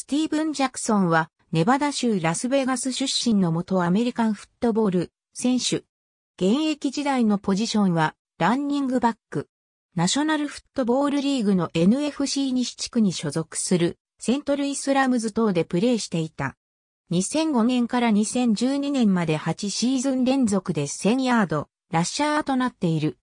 スティーブン・ジャクソンは、ネバダ州ラスベガス出身の元アメリカンフットボール選手。現役時代のポジションは、ランニングバック。ナショナルフットボールリーグの NFC 西地区に所属するセントルイスラムズ等でプレーしていた。2005年から2012年まで8シーズン連続で1000ヤード、ラッシャーとなっている。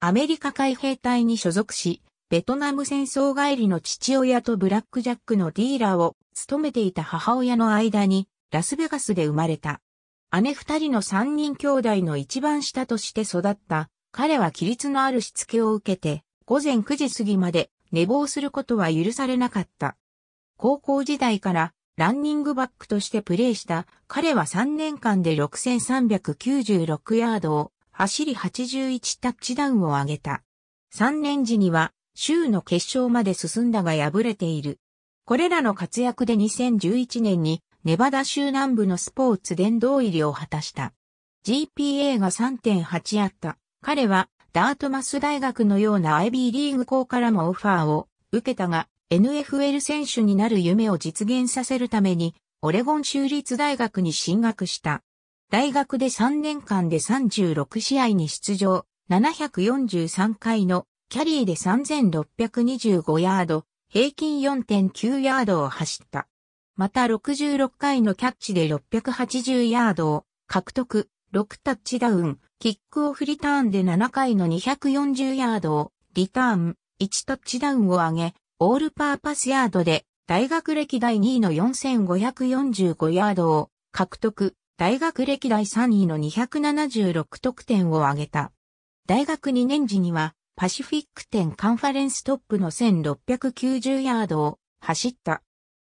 アメリカ海兵隊に所属し、ベトナム戦争帰りの父親とブラックジャックのディーラーを務めていた母親の間にラスベガスで生まれた。姉二人の三人兄弟の一番下として育った。彼は規律のあるしつけを受けて、午前9時過ぎまで寝坊することは許されなかった。高校時代からランニングバックとしてプレーした彼は3年間で6396ヤードを走り81タッチダウンを上げた。3年時には州の決勝まで進んだが敗れている。これらの活躍で2011年にネバダ州南部のスポーツ殿堂入りを果たした。GPA が3.8あった。彼はダートマス大学のようなアイビーリーグ校からもオファーを受けたが、NFL 選手になる夢を実現させるために、オレゴン州立大学に進学した。大学で3年間で36試合に出場、743回のキャリーで3625ヤード、平均4.9ヤードを走った。また66回のキャッチで680ヤードを獲得、6タッチダウン、キックオフリターンで7回の240ヤードをリターン、1タッチダウンを上げ、オールパーパスヤードで大学歴代2位の4545ヤードを獲得、大学歴代3位の276得点を上げた。大学2年時にはパシフィック店カンファレンストップの1690ヤードを走った。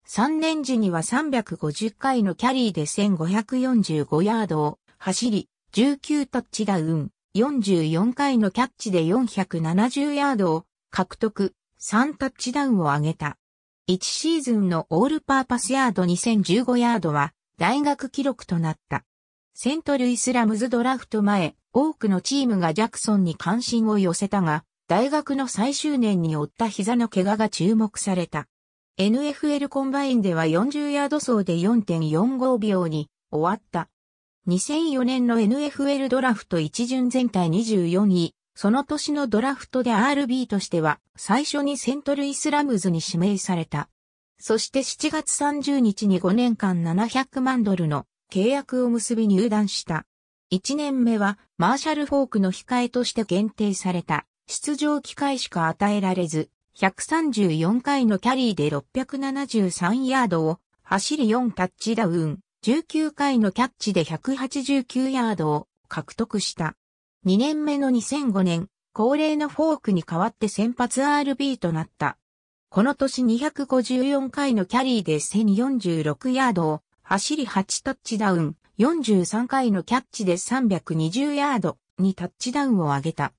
3年時には350回のキャリーで1545ヤードを走り、19タッチダウン、44回のキャッチで470ヤードを獲得、3タッチダウンを上げた。1シーズンのオールパーパスヤード2015ヤードは大学記録となった。セントルイスラムズドラフト前、多くのチームがジャクソンに関心を寄せたが、大学の最終年に負った膝の怪我が注目された。NFL コンバインでは40ヤード走で4.45秒に終わった。2004年の NFL ドラフト一巡全体24位、その年のドラフトで RB としては最初にセントルイスラムズに指名された。そして7月30日に5年間700万ドルの契約を結び入団した。1年目はマーシャルフォークの控えとして限定された出場機会しか与えられず、134回のキャリーで673ヤードを走り4タッチダウン、19回のキャッチで189ヤードを獲得した。2年目の2005年、恒例のフォークに代わって先発 RB となった。この年254回のキャリーで1046ヤードを走り8タッチダウン、43回のキャッチで320ヤードにタッチダウンを挙げた。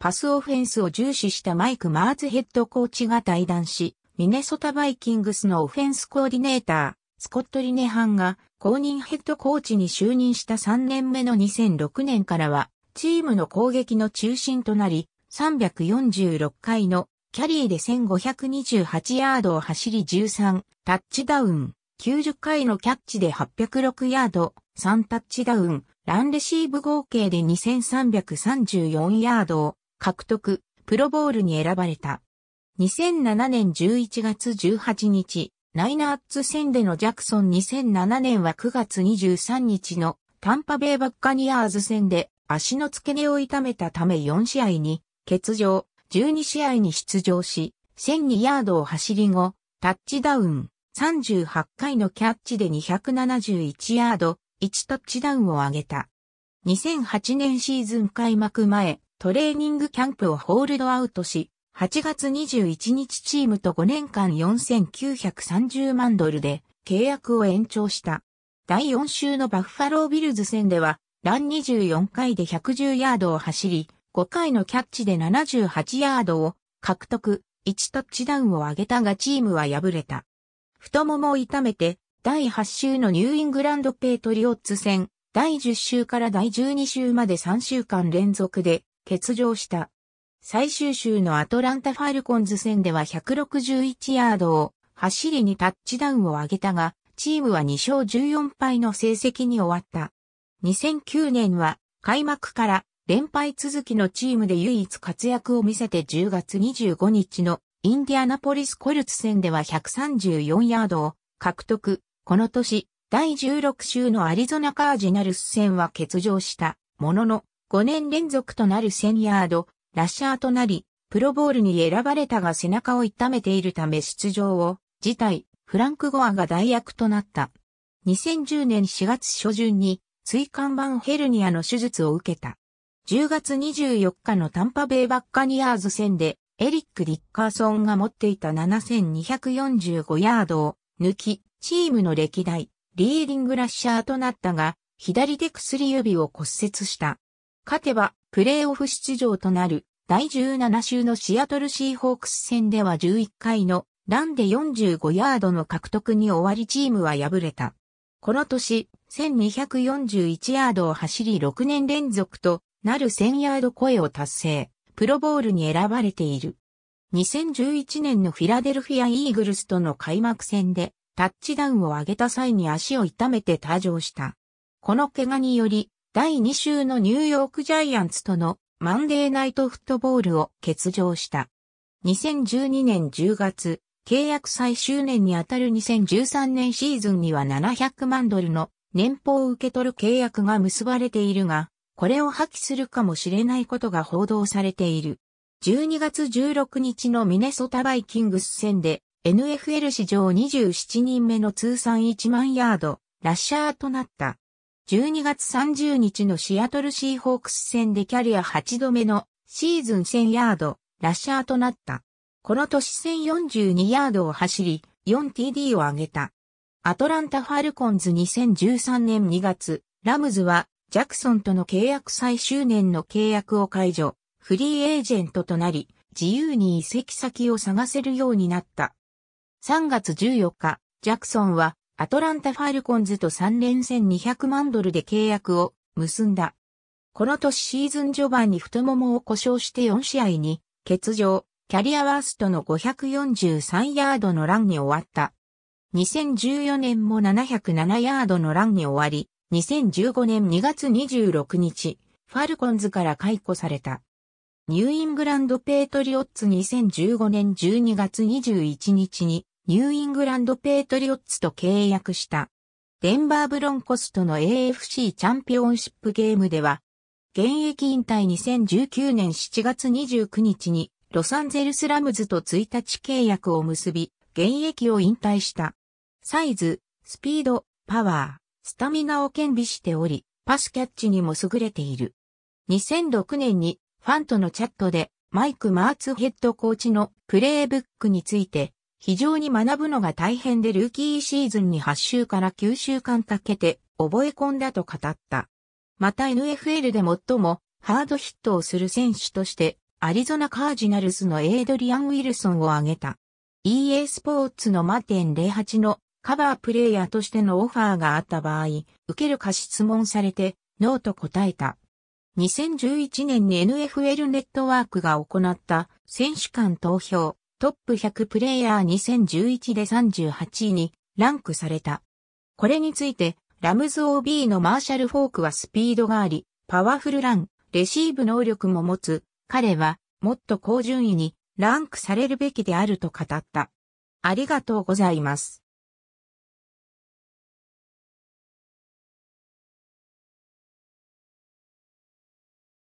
パスオフェンスを重視したマイク・マーズヘッドコーチが対談し、ミネソタ・バイキングスのオフェンスコーディネーター、スコット・リネハンが公認ヘッドコーチに就任した3年目の2006年からは、チームの攻撃の中心となり、346回のキャリーで1528ヤードを走り13、タッチダウン、90回のキャッチで806ヤード、3タッチダウン、ランレシーブ合計で2334ヤードを獲得、プロボールに選ばれた。2007年11月18日、ナイナーツ戦でのジャクソン2007年は9月23日のタンパベイバッカニアーズ戦で足の付け根を痛めたため4試合に欠場、12試合に出場し、1002ヤードを走り後、タッチダウン、38回のキャッチで271ヤード、1タッチダウンを挙げた。2008年シーズン開幕前、トレーニングキャンプをホールドアウトし、8月21日チームと5年間4930万ドルで契約を延長した。第4週のバッファロービルズ戦では、ラン24回で110ヤードを走り、5回のキャッチで78ヤードを獲得、1タッチダウンを上げたがチームは敗れた。太ももを痛めて第8週のニューイングランドペイトリオッツ戦、第10週から第12週まで3週間連続で欠場した。最終週のアトランタ・ファルコンズ戦では161ヤードを走りにタッチダウンを上げたが、チームは2勝14敗の成績に終わった。2009年は開幕から連敗続きのチームで唯一活躍を見せて10月25日のインディアナポリスコルツ戦では134ヤードを獲得、この年、第16週のアリゾナカージナルス戦は欠場したものの、5年連続となる1000ヤード、ラッシャーとなり、プロボールに選ばれたが背中を痛めているため出場を辞退、フランク・ゴアが代役となった。2010年4月初旬に椎間板ヘルニアの手術を受けた。10月24日のタンパベイバッカニアーズ戦でエリック・ディッカーソンが持っていた7245ヤードを抜き、チームの歴代、リーディングラッシャーとなったが、左手薬指を骨折した。勝てば、プレーオフ出場となる、第17週のシアトルシーホークス戦では11回の、ランで45ヤードの獲得に終わりチームは敗れた。この年、1241ヤードを走り6年連続となる1000ヤード超えを達成、プロボールに選ばれている。2011年のフィラデルフィア・イーグルスとの開幕戦でタッチダウンを上げた際に足を痛めて退場した。この怪我により、第2週のニューヨークジャイアンツとのマンデーナイトフットボールを欠場した。2012年10月、契約最終年にあたる2013年シーズンには700万ドルの年俸を受け取る契約が結ばれているが、これを破棄するかもしれないことが報道されている。12月16日のミネソタバイキングス戦で NFL 史上27人目の通算1万ヤード、ラッシャーとなった。12月30日のシアトルシーホークス戦でキャリア8度目のシーズン1000ヤード、ラッシャーとなった。この年1042ヤードを走り、4TD を上げた。アトランタ・ファルコンズ2013年2月、ラムズはジャクソンとの契約最終年の契約を解除。フリーエージェントとなり、自由に移籍先を探せるようになった。3月14日、ジャクソンはアトランタ・ファルコンズと3連戦200万ドルで契約を結んだ。この年シーズン序盤に太ももを故障して4試合に欠場、キャリアワーストの543ヤードのランに終わった。2014年も707ヤードのランに終わり、2015年2月26日、ファルコンズから解雇された。ニューイングランドペートリオッツ2015年12月21日にニューイングランドペートリオッツと契約した。デンバーブロンコスとの AFC チャンピオンシップゲームでは、現役引退2019年7月29日にロサンゼルスラムズと1日契約を結び、現役を引退した。サイズ、スピード、パワー、スタミナを兼備しており、パスキャッチにも優れている。2006年にファンとのチャットでマイク・マーツヘッドコーチのプレイブックについて非常に学ぶのが大変でルーキーシーズンに8週から9週間かけて覚え込んだと語った。また NFL で最もハードヒットをする選手としてアリゾナカージナルスのエイドリアン・ウィルソンを挙げた。EA スポーツのマテン08のカバープレイヤーとしてのオファーがあった場合、受けるか質問されて、ノーと答えた。2011年に NFL ネットワークが行った選手間投票トップ100プレイヤー2011で38位にランクされた。これについてラムズ OB のマーシャル・フォークはスピードがあり、パワフルラン、レシーブ能力も持つ、彼はもっと高順位にランクされるべきであると語った。ありがとうございます。